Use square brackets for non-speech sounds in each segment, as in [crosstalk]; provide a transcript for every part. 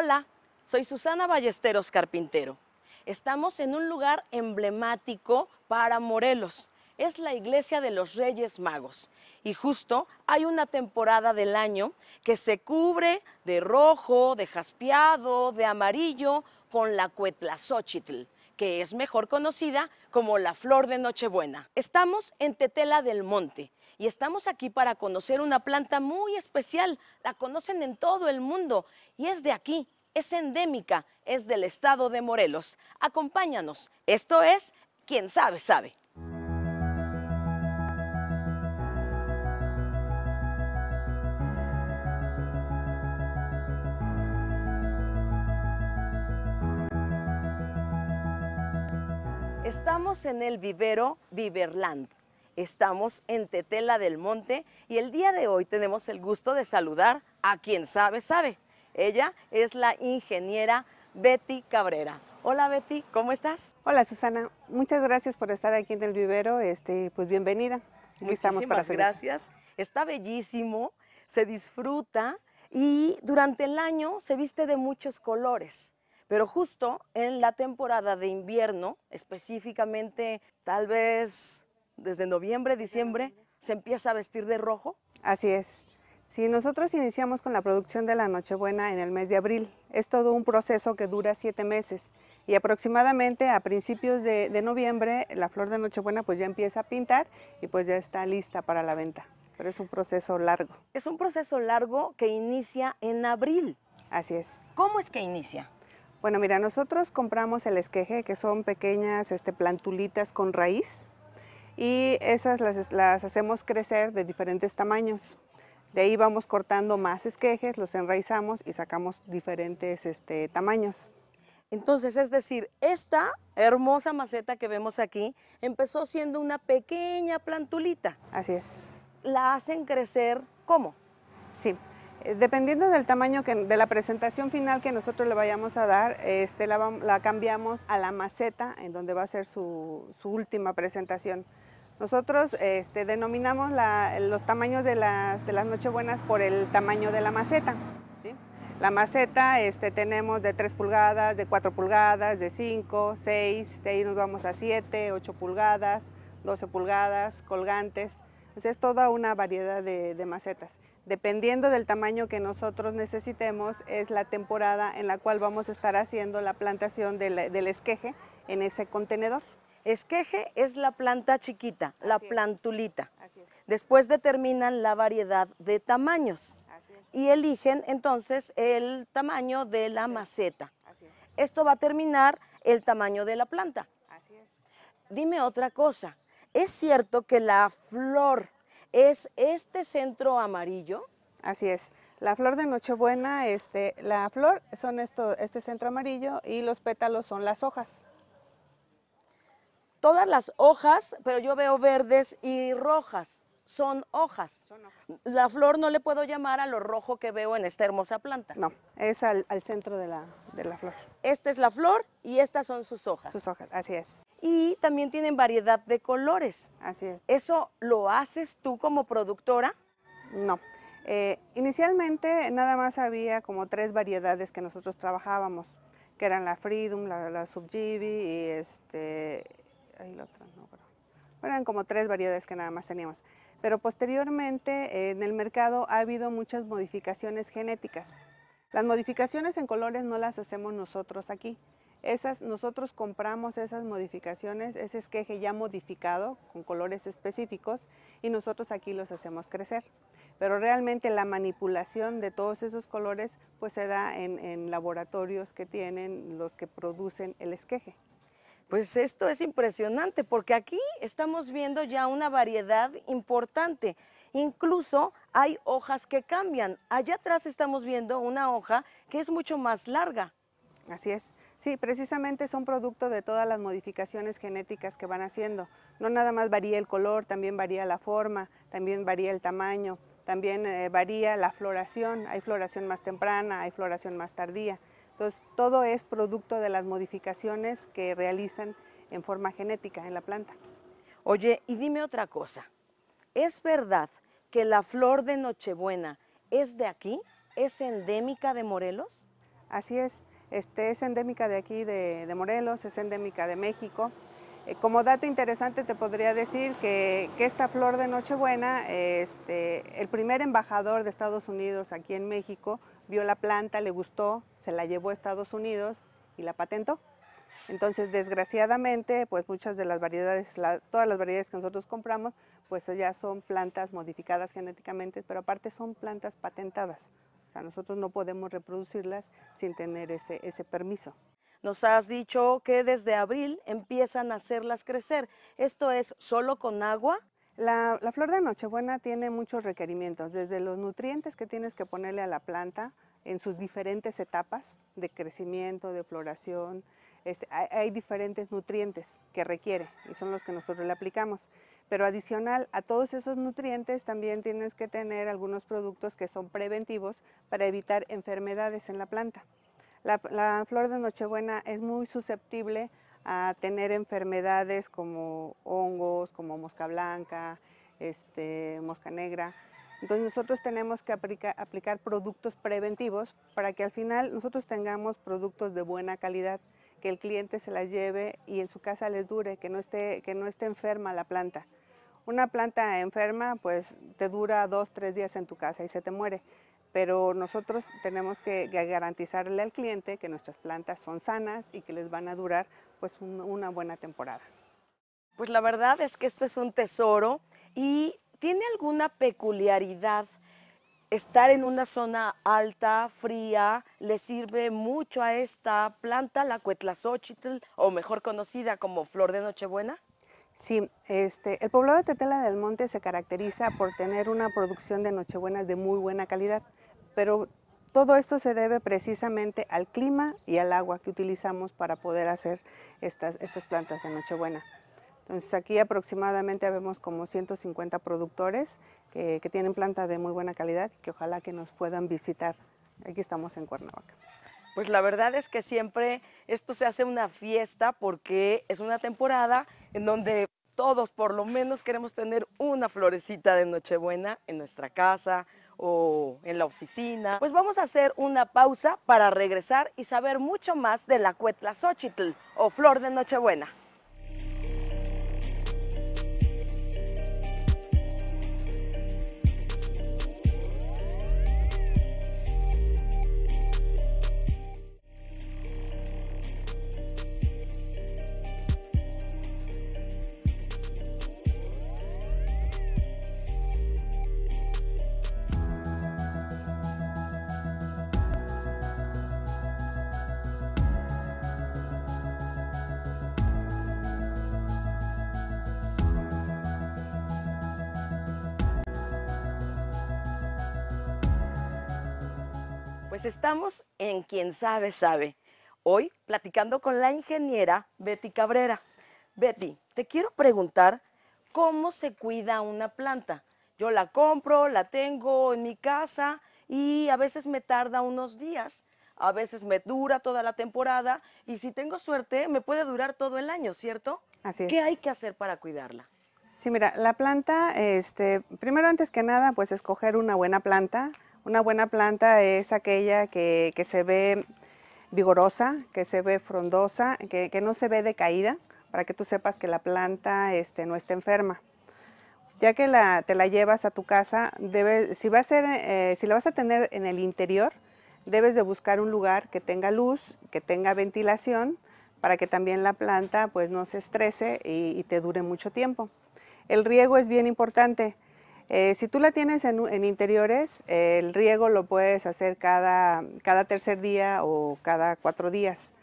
Hola, soy Susana Ballesteros Carpintero. Estamos en un lugar emblemático para Morelos. Es la iglesia de los Reyes Magos. Y justo hay una temporada del año que se cubre de rojo, de jaspeado, de amarillo, con la Cuetlazóchitl que es mejor conocida como la flor de Nochebuena. Estamos en Tetela del Monte, y estamos aquí para conocer una planta muy especial. La conocen en todo el mundo y es de aquí, es endémica, es del estado de Morelos. Acompáñanos, esto es Quien sabe, sabe. Estamos en el vivero Viverland, Estamos en Tetela del Monte y el día de hoy tenemos el gusto de saludar a quien sabe, sabe. Ella es la ingeniera Betty Cabrera. Hola Betty, ¿cómo estás? Hola Susana, muchas gracias por estar aquí en el vivero, este, pues bienvenida. Aquí gracias, está bellísimo, se disfruta y durante el año se viste de muchos colores. Pero justo en la temporada de invierno, específicamente tal vez desde noviembre, diciembre, se empieza a vestir de rojo. Así es. Si nosotros iniciamos con la producción de la Nochebuena en el mes de abril. Es todo un proceso que dura siete meses y aproximadamente a principios de, noviembre la flor de Nochebuena pues ya empieza a pintar y pues ya está lista para la venta. Pero es un proceso largo. Es un proceso largo que inicia en abril. Así es. ¿Cómo es que inicia? Bueno, mira, nosotros compramos el esqueje, que son pequeñas este, plantulitas con raíz y esas las, hacemos crecer de diferentes tamaños. De ahí vamos cortando más esquejes, los enraizamos y sacamos diferentes este, tamaños. Entonces, es decir, esta hermosa maceta que vemos aquí empezó siendo una pequeña plantulita. Así es. ¿La hacen crecer cómo? Sí, eh, dependiendo del tamaño, de la presentación final que nosotros le vayamos a dar, este, la, cambiamos a la maceta en donde va a ser su última presentación. Nosotros este, denominamos los tamaños de las, de las nochebuenas por el tamaño de la maceta. La maceta este, tenemos de 3 pulgadas, de 4 pulgadas, de 5, 6, de ahí nos vamos a 7, 8 pulgadas, 12 pulgadas, colgantes. entonces es toda una variedad de, macetas. Dependiendo del tamaño que nosotros necesitemos, es la temporada en la cual vamos a estar haciendo la plantación del, del esqueje en ese contenedor. Esqueje es la planta chiquita, la plantulita. Después determinan la variedad de tamaños y eligen entonces el tamaño de la maceta. Esto va a terminar el tamaño de la planta. Dime otra cosa, ¿es cierto que la flor es este centro amarillo? Así es. La flor de Nochebuena, este, la flor son esto, este centro amarillo y los pétalos son las hojas todas las hojas, pero yo veo verdes y rojas. Son hojas. La flor no le puedo llamar a lo rojo que veo en esta hermosa planta. No, es al, centro de la, flor. Esta es la flor y estas son sus hojas. Sus hojas, así es. Y también tienen variedad de colores. Así es. ¿Eso lo haces tú como productora? No. Eh, inicialmente nada más había como tres variedades que nosotros trabajábamos, que eran la Freedom, la, la y este, no, eran como tres variedades que nada más teníamos. Pero posteriormente en el mercado ha habido muchas modificaciones genéticas. Las modificaciones en colores no las hacemos nosotros aquí. Esas, nosotros compramos esas modificaciones, ese esqueje ya modificado con colores específicos y nosotros aquí los hacemos crecer. Pero realmente la manipulación de todos esos colores pues se da en laboratorios que tienen los que producen el esqueje. Pues esto es impresionante porque aquí estamos viendo ya una variedad importante. Incluso hay hojas que cambian. Allá atrás estamos viendo una hoja que es mucho más larga. Así es. Sí, precisamente son producto de todas las modificaciones genéticas que van haciendo. No nada más varía el color, también varía la forma, también varía el tamaño, también eh, varía la floración. Hay floración más temprana, hay floración más tardía. Entonces, todo es producto de las modificaciones que realizan en forma genética en la planta. Oye, y dime otra cosa. ¿Es verdad que la flor de Nochebuena es de aquí? ¿Es endémica de Morelos? Así es. Este, es endémica de aquí, de, Morelos, es endémica de México. Eh, como dato interesante te podría decir que, esta flor de Nochebuena, este, el primer embajador de Estados Unidos aquí en México vio la planta, le gustó, se la llevó a Estados Unidos y la patentó. Entonces, desgraciadamente, pues muchas de las variedades, todas las variedades que nosotros compramos, pues ya son plantas modificadas genéticamente, pero aparte son plantas patentadas. O sea, nosotros no podemos reproducirlas sin tener ese, ese permiso. Nos has dicho que desde abril empiezan a hacerlas crecer. Esto es solo con agua, la, flor de Nochebuena tiene muchos requerimientos, desde los nutrientes que tienes que ponerle a la planta en sus diferentes etapas de crecimiento, de floración. Este, hay, diferentes nutrientes que requiere y son los que nosotros le aplicamos. Pero adicional a todos esos nutrientes también tienes que tener algunos productos que son preventivos para evitar enfermedades en la planta. la flor de Nochebuena es muy susceptible a tener enfermedades como hongos, como mosca blanca, este, mosca negra. Entonces nosotros tenemos que aplicar productos preventivos para que al final nosotros tengamos productos de buena calidad, que el cliente se las lleve y en su casa les dure, que no esté, que no esté enferma la planta. Una planta enferma pues te dura dos, tres días en tu casa y se te muere, pero nosotros tenemos que garantizarle al cliente que nuestras plantas son sanas y que les van a durar pues una buena temporada. Pues la verdad es que esto es un tesoro y tiene alguna peculiaridad estar en una zona alta, fría, le sirve mucho a esta planta, la cuetlazóchitl, o mejor conocida como flor de Nochebuena? Sí, este, el poblado de Tetela del Monte se caracteriza por tener una producción de Nochebuenas de muy buena calidad, pero todo esto se debe precisamente al clima y al agua que utilizamos para poder hacer estas, plantas de Nochebuena. Entonces aquí aproximadamente vemos como 150 productores que, que tienen plantas de muy buena calidad y que ojalá que nos puedan visitar. Aquí estamos en Cuernavaca. Pues la verdad es que siempre esto se hace una fiesta porque es una temporada en donde todos por lo menos queremos tener una florecita de Nochebuena en nuestra casa, o en la oficina. Pues vamos a hacer una pausa para regresar y saber mucho más de la Cuetla Xochitl o Flor de Nochebuena. Pues estamos en Quien sabe, sabe. Hoy platicando con la ingeniera Betty Cabrera. Betty, te quiero preguntar cómo se cuida una planta. Yo la compro, la tengo en mi casa y a veces me tarda unos días, a veces me dura toda la temporada y si tengo suerte me puede durar todo el año, ¿cierto? Así es. ¿Qué hay que hacer para cuidarla? Sí, mira, la planta, este, primero antes que nada, pues escoger una buena planta, una buena planta es aquella que, se ve vigorosa, que se ve frondosa, que, no se ve decaída, para que tú sepas que la planta este, no está enferma. Ya que te la llevas a tu casa, eh, si, la vas a tener en el interior, debes de buscar un lugar que tenga luz, que tenga ventilación, para que también la planta pues, no se estrese y te dure mucho tiempo. El riego es bien importante. Eh, si tú la tienes en, interiores, el riego lo puedes hacer cada, tercer día o cada cuatro días,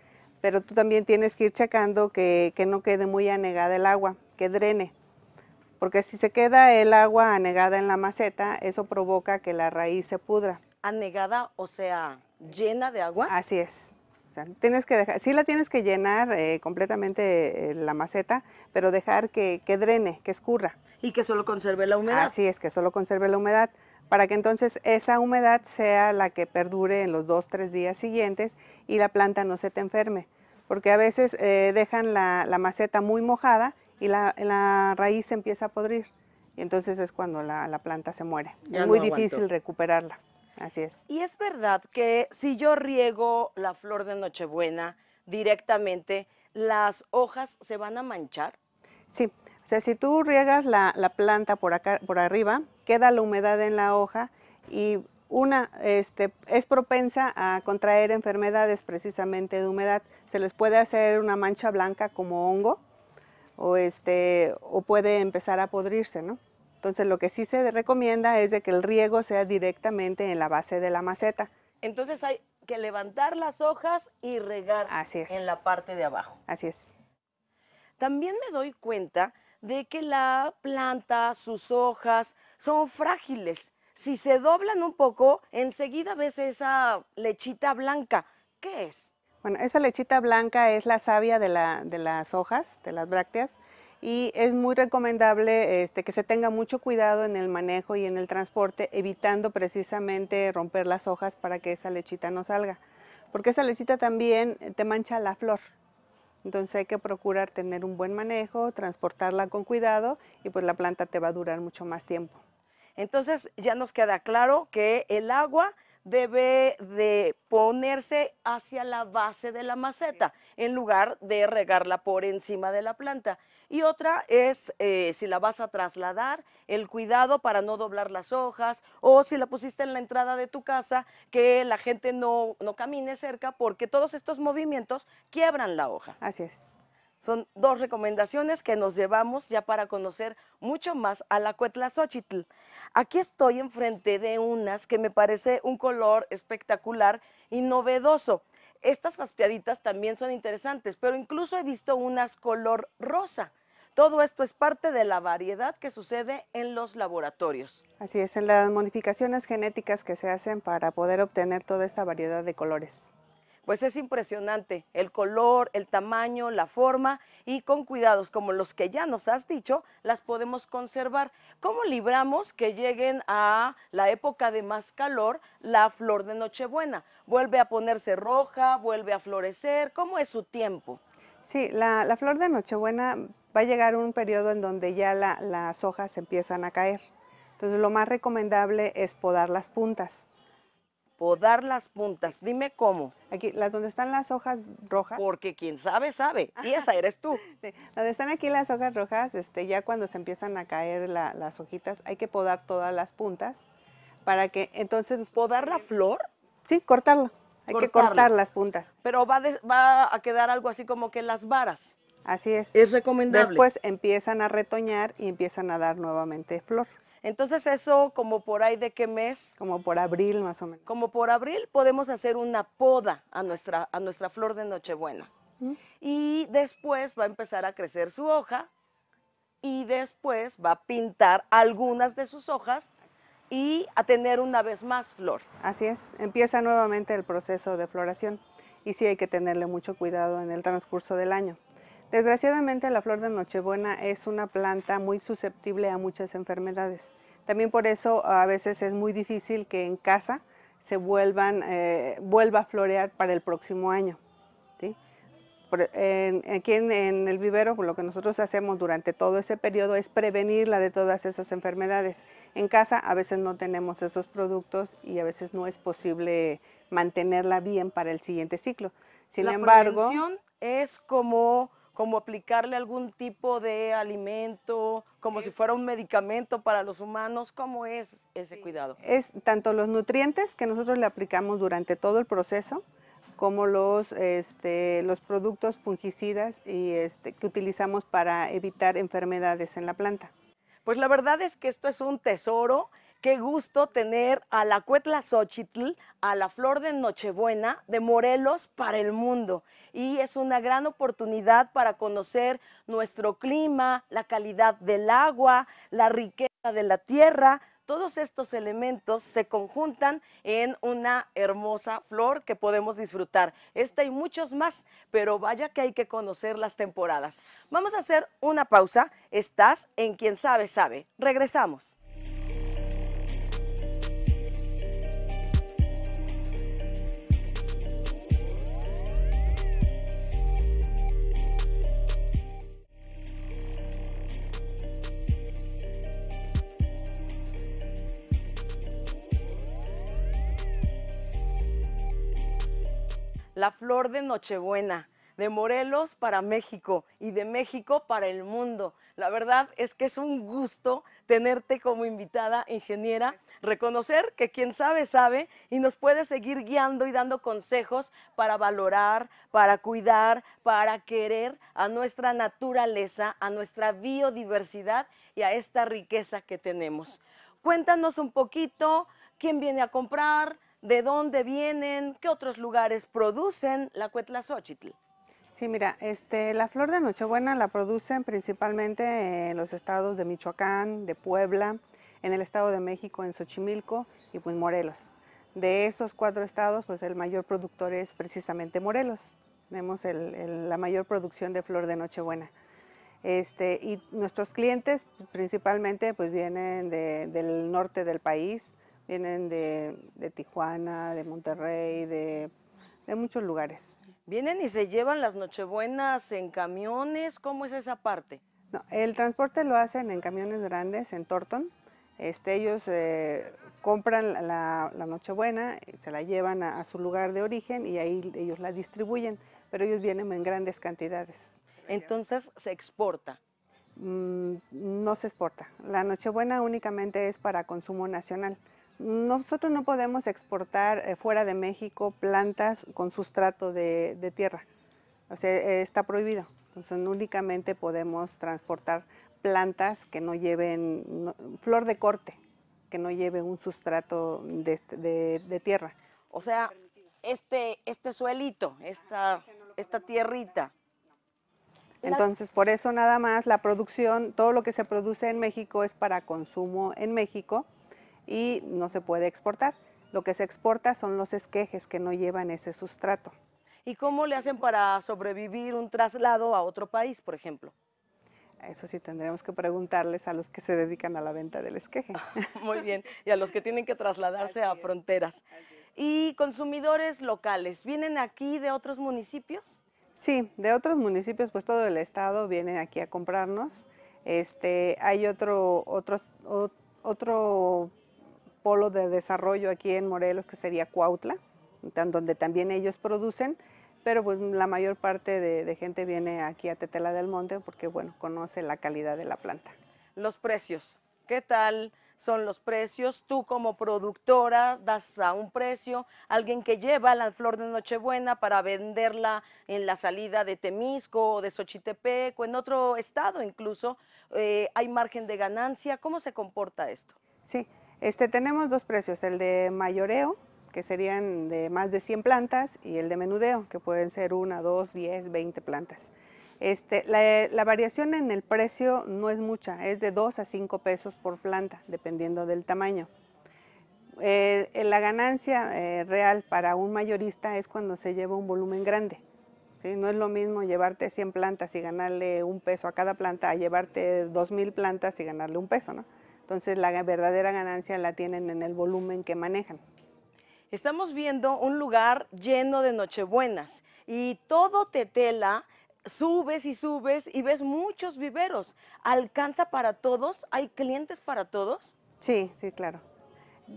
pero tú también tienes que ir checando que, que no quede muy anegada el agua, que drene, porque si se queda el agua anegada en la maceta, eso provoca que la raíz se pudra. ¿Anegada, o sea, llena de agua? Así es tienes que dejar, sí la tienes que llenar eh, completamente eh, la maceta, pero dejar que, drene, que escurra. Y que solo conserve la humedad. Así es, que solo conserve la humedad, para que entonces esa humedad sea la que perdure en los dos, tres días siguientes y la planta no se te enferme. Porque a veces eh, dejan la, maceta muy mojada y la, raíz empieza a podrir. Y entonces es cuando la, planta se muere. es muy difícil recuperarla. Así es. Y es verdad que si yo riego la flor de Nochebuena directamente, las hojas se van a manchar. Sí, o sea, si tú riegas la, planta por acá, por arriba, queda la humedad en la hoja y una este, es propensa a contraer enfermedades precisamente de humedad. Se les puede hacer una mancha blanca como hongo o, este, o puede empezar a podrirse, ¿no? Entonces lo que sí se recomienda es que el riego sea directamente en la base de la maceta. Entonces hay que levantar las hojas y regar en la parte de abajo. Así es. También me doy cuenta de que la planta, sus hojas, son frágiles. Si se doblan un poco, enseguida ves esa lechita blanca. ¿Qué es? Bueno, esa lechita blanca es la savia de las hojas, de las brácteas y es muy recomendable este, que se tenga mucho cuidado en el manejo y en el transporte, evitando precisamente romper las hojas para que esa lechita no salga, porque esa lechita también te mancha la flor. Entonces hay que procurar tener un buen manejo, transportarla con cuidado y pues la planta te va a durar mucho más tiempo. Entonces ya nos queda claro que el agua debe de ponerse hacia la base de la maceta en lugar de regarla por encima de la planta. Y otra es eh, si la vas a trasladar, el cuidado para no doblar las hojas o si la pusiste en la entrada de tu casa, que la gente no, camine cerca porque todos estos movimientos quiebran la hoja. Así es. Son dos recomendaciones que nos llevamos ya para conocer mucho más a la Xochitl. Aquí estoy enfrente de unas que me parece un color espectacular y novedoso estas raspiaditas también son interesantes, pero incluso he visto unas color rosa. Todo esto es parte de la variedad que sucede en los laboratorios. Así es, en las modificaciones genéticas que se hacen para poder obtener toda esta variedad de colores pues es impresionante el color, el tamaño, la forma y con cuidados como los que ya nos has dicho, las podemos conservar. ¿Cómo libramos que lleguen a la época de más calor la flor de Nochebuena? ¿Vuelve a ponerse roja? ¿Vuelve a florecer? ¿Cómo es su tiempo? Sí, la, flor de Nochebuena va a llegar a un periodo en donde ya las hojas empiezan a caer. Entonces lo más recomendable es podar las puntas podar las puntas. Dime cómo. Aquí, las donde están las hojas rojas. Porque quien sabe, sabe. Y esa eres tú. [laughs] Donde están aquí las hojas rojas, este, ya cuando se empiezan a caer las hojitas, hay que podar todas las puntas para que entonces... ¿Podar la flor? Sí, cortarla. Hay que cortar las puntas. Pero va, va a quedar algo así como que las varas. Así es. Es recomendable. Después empiezan a retoñar y empiezan a dar nuevamente flor. Entonces eso como por ahí de qué mes? Como por abril más o menos. Como por abril podemos hacer una poda a nuestra, a nuestra flor de Nochebuena. Y después va a empezar a crecer su hoja y después va a pintar algunas de sus hojas y a tener una vez más flor. Así es, empieza nuevamente el proceso de floración y sí hay que tenerle mucho cuidado en el transcurso del año. Desgraciadamente la flor de Nochebuena es una planta muy susceptible a muchas enfermedades. También por eso a veces es muy difícil que en casa se vuelvan, eh, vuelva a florear para el próximo año. en, aquí en, el vivero pues, lo que nosotros hacemos durante todo ese periodo es prevenirla de todas esas enfermedades. En casa a veces no tenemos esos productos y a veces no es posible mantenerla bien para el siguiente ciclo. Sin La embargo... es como como aplicarle algún tipo de alimento, como si fuera un medicamento para los humanos, ¿cómo es ese cuidado? Es tanto los nutrientes que nosotros le aplicamos durante todo el proceso, como los, este, los productos fungicidas y, este, que utilizamos para evitar enfermedades en la planta. Pues la verdad es que esto es un tesoro Qué gusto tener a la Cuetla Xochitl, a la Flor de Nochebuena de Morelos para el mundo. Y es una gran oportunidad para conocer nuestro clima, la calidad del agua, la riqueza de la tierra, todos estos elementos se conjuntan en una hermosa flor que podemos disfrutar. Esta y muchos más, pero vaya que hay que conocer las temporadas. Vamos a hacer una pausa. Estás en Quien Sabe Sabe. Regresamos. la flor de Nochebuena, de Morelos para México y de México para el mundo. La verdad es que es un gusto tenerte como invitada ingeniera, reconocer que quien sabe sabe y nos puede seguir guiando y dando consejos para valorar, para cuidar, para querer a nuestra naturaleza, a nuestra biodiversidad y a esta riqueza que tenemos. Cuéntanos un poquito quién viene a comprar, de dónde vienen, qué otros lugares producen la cuetlazóchitl. Sí, mira, este, la flor de Nochebuena la producen principalmente en los estados de Michoacán, de Puebla, en el estado de México, en Xochimilco y pues Morelos. De esos cuatro estados, pues el mayor productor es precisamente Morelos. Tenemos la mayor producción de flor de Nochebuena. Este, y nuestros clientes pues, principalmente pues vienen del norte del país, vienen de, Tijuana, de Monterrey, de, muchos lugares. ¿Vienen y se llevan las Nochebuenas en camiones? ¿Cómo es esa parte? el transporte lo hacen en camiones grandes, en Torton. Este, ellos eh, compran la, Nochebuena, se la llevan a, su lugar de origen y ahí ellos la distribuyen, pero ellos vienen en grandes cantidades. Entonces se exporta. Mm, no se exporta. La Nochebuena únicamente es para consumo nacional. Nosotros no podemos exportar eh, fuera de México plantas con sustrato de, tierra. O sea, eh, está prohibido. Entonces únicamente podemos transportar plantas que no lleven flor de corte, que no lleve un sustrato este, de, tierra. O sea, este, este suelito, esta, esta tierrita. Entonces, por eso nada más la producción, todo lo que se produce en México es para consumo en México y no se puede exportar. Lo que se exporta son los esquejes que no llevan ese sustrato. ¿Y cómo le hacen para sobrevivir un traslado a otro país, por ejemplo? Eso sí, tendremos que preguntarles a los que se dedican a la venta del esqueje. [laughs] Muy bien, y a los que tienen que trasladarse a fronteras. ¿Y consumidores locales? ¿Vienen aquí de otros municipios? Sí, de otros municipios, pues todo el estado viene aquí a comprarnos. Este, hay otro, otro polo de desarrollo aquí en Morelos, que sería Cuautla, donde también ellos producen, pero pues la mayor parte de, gente viene aquí a Tetela del Monte porque, bueno, conoce la calidad de la planta. Los precios, ¿qué tal? son los precios. Tú como productora das a un precio. Alguien que lleva la flor de Nochebuena para venderla en la salida de Temisco o de Xochitepec o en otro estado incluso, eh, hay margen de ganancia. ¿Cómo se comporta esto? Sí, este, tenemos dos precios, el de mayoreo, que serían de más de 100 plantas, y el de menudeo, que pueden ser 1, 2, 10, 20 plantas. Este, la, variación en el precio no es mucha, es de 2 a 5 pesos por planta, dependiendo del tamaño. Eh, la ganancia eh, real para un mayorista es cuando se lleva un volumen grande. No es lo mismo llevarte 100 plantas y ganarle un peso a cada planta a llevarte 2.000 plantas y ganarle un peso. ¿no? Entonces la verdadera ganancia la tienen en el volumen que manejan. Estamos viendo un lugar lleno de Nochebuenas y todo Tetela subes y subes y ves muchos viveros. ¿Alcanza para todos? ¿Hay clientes para todos? Sí, sí, claro.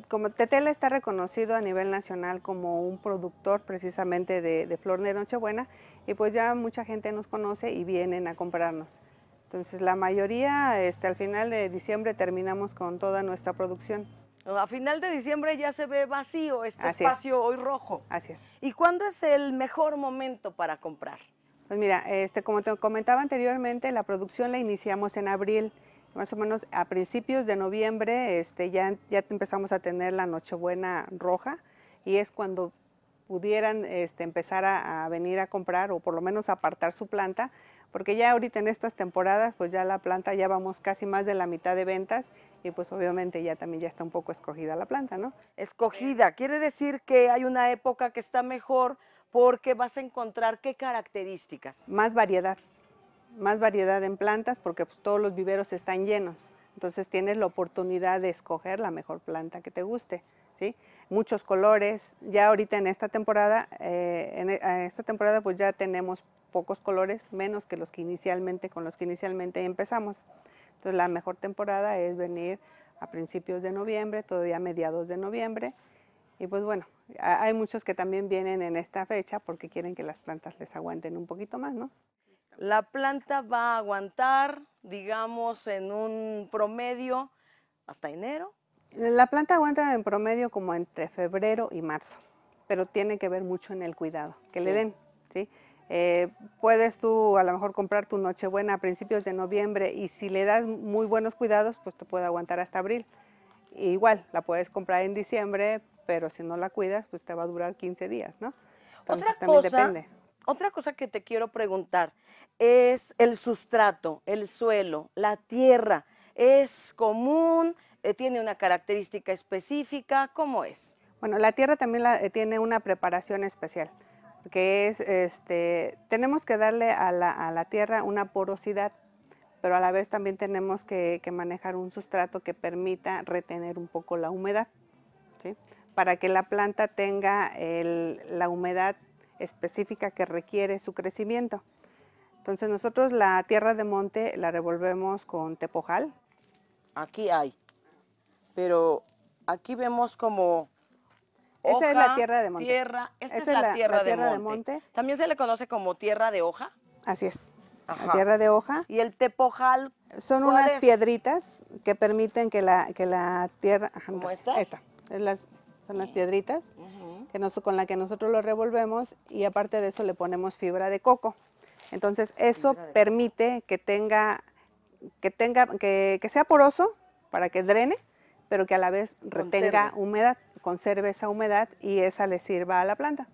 Como Tetela está reconocido a nivel nacional como un productor precisamente de, de flor de Nochebuena y pues ya mucha gente nos conoce y vienen a comprarnos. Entonces la mayoría, este, al final de diciembre terminamos con toda nuestra producción. A final de diciembre ya se ve vacío este espacio hoy rojo. Así es. ¿Y cuándo es el mejor momento para comprar? Pues mira, este, como te comentaba anteriormente, la producción la iniciamos en abril. Más o menos a principios de noviembre este, ya, empezamos a tener la Nochebuena roja y es cuando pudieran este, empezar a, a venir a comprar o por lo menos apartar su planta porque ya ahorita en estas temporadas, pues ya la planta ya vamos casi más de la mitad de ventas y pues obviamente ya también ya está un poco escogida la planta, ¿no? Escogida, quiere decir que hay una época que está mejor porque vas a encontrar qué características. Más variedad, más variedad en plantas porque pues, todos los viveros están llenos, entonces tienes la oportunidad de escoger la mejor planta que te guste. ¿Sí? Muchos colores, ya ahorita en esta temporada, eh, en, e, esta temporada pues ya tenemos pocos colores menos que los que inicialmente, con los que inicialmente empezamos. Entonces la mejor temporada es venir a principios de noviembre, todavía mediados de noviembre. Y pues bueno, hay muchos que también vienen en esta fecha porque quieren que las plantas les aguanten un poquito más, ¿no? La planta va a aguantar, digamos, en un promedio hasta enero. La planta aguanta en promedio como entre febrero y marzo, pero tiene que ver mucho en el cuidado que le den, ¿sí? Eh, puedes tú a lo mejor comprar tu Nochebuena a principios de noviembre y si le das muy buenos cuidados, pues te puede aguantar hasta abril. igual, la puedes comprar en diciembre, pero si no la cuidas, pues te va a durar 15 días, ¿no? otra cosa, depende. Otra cosa que te quiero preguntar es el sustrato, el suelo, la tierra. ¿Es común? Eh, ¿Tiene una característica específica? ¿Cómo es? Bueno, la tierra también eh, tiene una preparación especial que es, este, tenemos que darle a la, a la tierra una porosidad, pero a la vez también tenemos que, manejar un sustrato que permita retener un poco la humedad, ¿sí? para que la planta tenga el, la humedad específica que requiere su crecimiento. Entonces nosotros la tierra de monte la revolvemos con tepojal. Aquí hay, pero aquí vemos como esa es la tierra de monte. Tierra, es la, tierra, de, monte. También se le conoce como tierra de hoja. Así es. La tierra de hoja. ¿Y el tepojal? Son unas piedritas que permiten que la, que la tierra... ¿Cómo Esta, las, son las mm. piedritas que con las que nosotros lo revolvemos y aparte de eso le ponemos fibra de coco. Entonces eso permite que tenga, que tenga, que sea poroso para que drene pero que a la vez retenga humedad, conserve esa humedad y esa le sirva a la planta.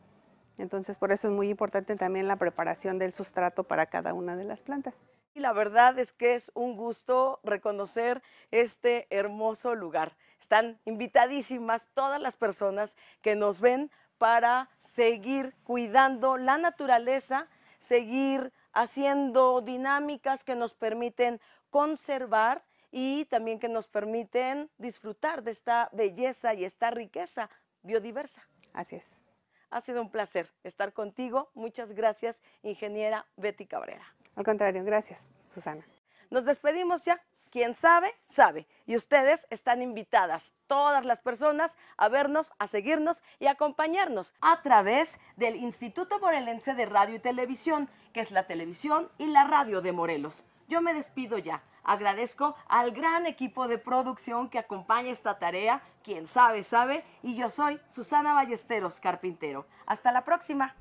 Entonces, por eso es muy importante también la preparación del sustrato para cada una de las plantas. Y la verdad es que es un gusto reconocer este hermoso lugar. Están invitadísimas todas las personas que nos ven para seguir cuidando la naturaleza, seguir haciendo dinámicas que nos permiten conservar y también que nos permiten disfrutar de esta belleza y esta riqueza biodiversa. Así es. Ha sido un placer estar contigo. Muchas gracias, ingeniera Betty Cabrera. Al contrario, gracias, Susana. Nos despedimos ya. Quien sabe, sabe. Y ustedes están invitadas, todas las personas, a vernos, a seguirnos y acompañarnos a través del Instituto Morelense de Radio y Televisión, que es la televisión y la radio de Morelos. Yo me despido ya. Agradezco al gran equipo de producción que acompaña esta tarea, quien sabe, sabe, y yo soy Susana Ballesteros Carpintero. Hasta la próxima.